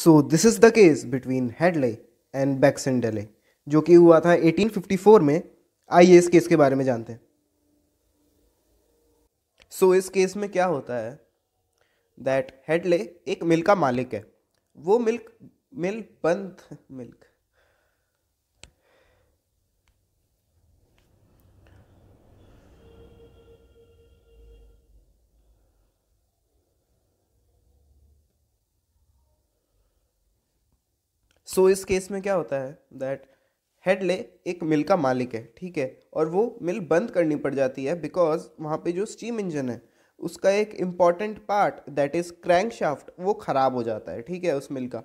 So this is the case between Hadley and Baxendale जो कि हुआ था 1854 में आइए इस केस के बारे में जानते हैं सो so, इस केस में क्या होता है दैट हेडले एक मिल का मालिक है वो मिल्क मिल बंद मिल्क सो इस केस में क्या होता है दैट हेडले एक मिल का मालिक है ठीक है और वो मिल बंद करनी पड़ जाती है बिकॉज वहाँ पे जो स्टीम इंजन है उसका एक important part that is crankshaft वो ख़राब हो जाता है ठीक है उस मिल का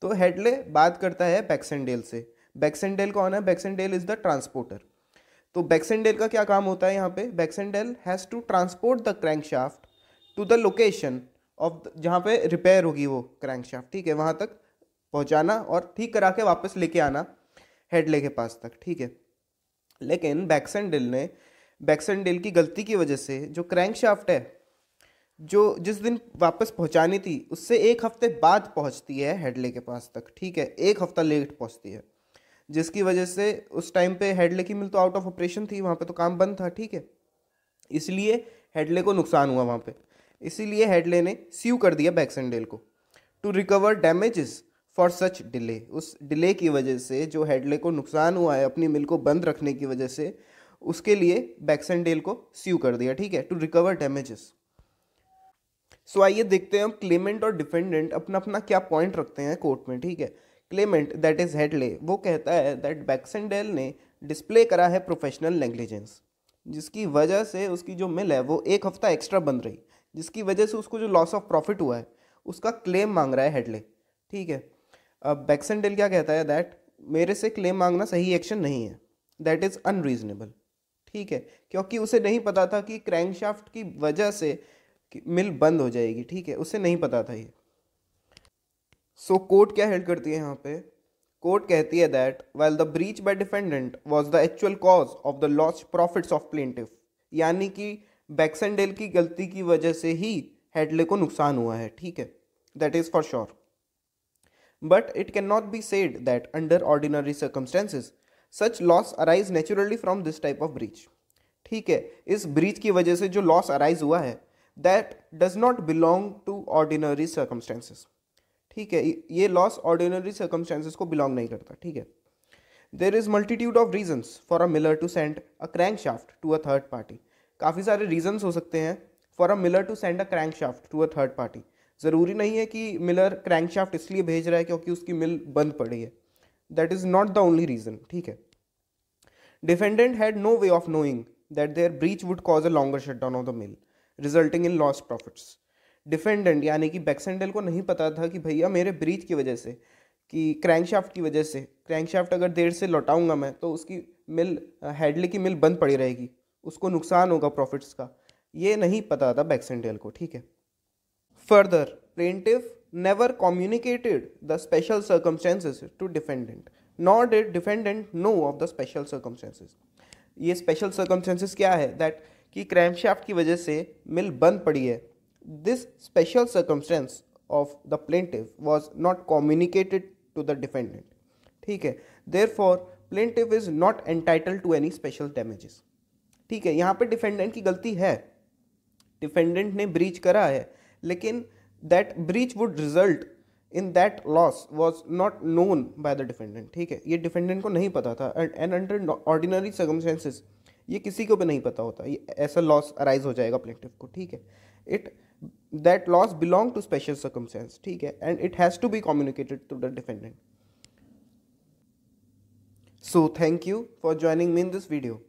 तो हेडले बात करता है बैक्सेंडेल से बैक्सेंडेल कौन है बैक्सेंडेल इज़ द ट्रांसपोर्टर तो बैक्सेंडेल का क्या काम होता है यहाँ पे Baxendale has to transport the crankshaft to the location of जहाँ पे रिपेयर होगी वो क्रैंक शाफ्ट ठीक है वहाँ तक पहुंचाना और ठीक करा के वापस लेके आना हेडले के पास तक ठीक है लेकिन बैक्सन डिल ने बैक्सन डिल की गलती की वजह से जो क्रैंक शाफ्ट है जो जिस दिन वापस पहुंचानी थी उससे एक हफ्ते बाद पहुंचती है हेडले के पास तक ठीक है एक हफ्ता लेट पहुंचती है जिसकी वजह से उस टाइम पे हेडले की मिल तो आउट ऑफ ऑपरेशन थी वहाँ पे तो काम बंद था ठीक है इसलिए हेडले को नुकसान हुआ वहाँ पे इसीलिए हेडले ने स्यू कर दिया बैक्सन डेल को to recover damages for such delay उस डिले की वजह से जो हेडले को नुकसान हुआ है अपनी मिल को बंद रखने की वजह से उसके लिए बैक्सन डेल को स्यू कर दिया ठीक है टू रिकवर डैमेजेस सो आइए देखते हैं हम क्लेमेंट और डिफेंडेंट अपना अपना क्या पॉइंट रखते हैं कोर्ट में ठीक है क्लेमेंट दैट इज हेडले वो कहता है दैट बैक्सन डेल ने डिस्प्ले करा है प्रोफेशनल नेग्लिजेंस जिसकी वजह से उसकी जो मिल है वो एक हफ्ता एक्स्ट्रा बंद रही जिसकी वजह से उसको जो लॉस ऑफ प्रॉफिट हुआ है उसका क्लेम मांग रहा है हेडले ठीक है अब बैक्सनडेल क्या कहता है दैट मेरे से क्लेम मांगना सही एक्शन नहीं है दैट इज़ अनरीजनेबल ठीक है क्योंकि उसे नहीं पता था कि क्रैंकशाफ्ट की वजह से मिल बंद हो जाएगी ठीक है उसे नहीं पता था ये सो so, कोर्ट क्या हेल्ड करती है यहाँ पे कोर्ट कहती है that well the breach by defendant was the actual cause of the lost profits of plaintiff यानी कि बैक्सनडेल की गलती की वजह से ही हेडले को नुकसान हुआ है ठीक है that is for sure but it cannot be said that under ordinary circumstances such loss arise naturally from this type of breach ठीक है इस ब्रीच की वजह से जो लॉस अराइज हुआ है that does not belong to ordinary circumstances ठीक है ये लॉस ऑर्डिनरी सर्कमस्टेंसेस को बिलोंग नहीं करता ठीक है there is multitude of reasons for a miller to send a crankshaft to a third party काफ़ी सारे रीजन्स हो सकते हैं for a miller to send a crankshaft to a third party ज़रूरी नहीं है कि मिलर क्रैंकशाफ्ट इसलिए भेज रहा है क्योंकि उसकी मिल बंद पड़ी है that is not the only reason ठीक है defendant had no way of knowing that their breach would cause a longer shutdown of the mill resulting in lost profits defendant यानी कि बैक्सेंडल को नहीं पता था कि भैया मेरे ब्रीच की वजह से कि क्रैंकशाफ्ट की वजह से क्रैंकशाफ्ट अगर देर से लौटाऊंगा मैं तो उसकी मिल हेडली की मिल बंद पड़ी रहेगी उसको नुकसान होगा प्रॉफिट्स का ये नहीं पता था बैक्सेंडल को ठीक है Further, plaintiff never communicated the special circumstances to defendant, nor did defendant know of the special circumstances. ये special circumstances क्या है that कि क्रैमशाफ्ट की वजह से मिल बंद पड़ी है this special circumstance of the plaintiff was not communicated to the defendant ठीक है therefore plaintiff is not entitle to any special damages ठीक है यहाँ पे डिफेंडेंट की गलती है डिफेंडेंट ने ब्रीच करा है लेकिन that breach would result in that loss was not known by the defendant ठीक है ये डिफेंडेंट को नहीं पता था and and under ordinary circumstances ये किसी को भी नहीं पता होता ये ऐसा लॉस अराइज हो जाएगा प्लेटिव को ठीक है it that loss belong to special circumstance ठीक है and it has to be communicated to the defendant so thank you for joining mean this video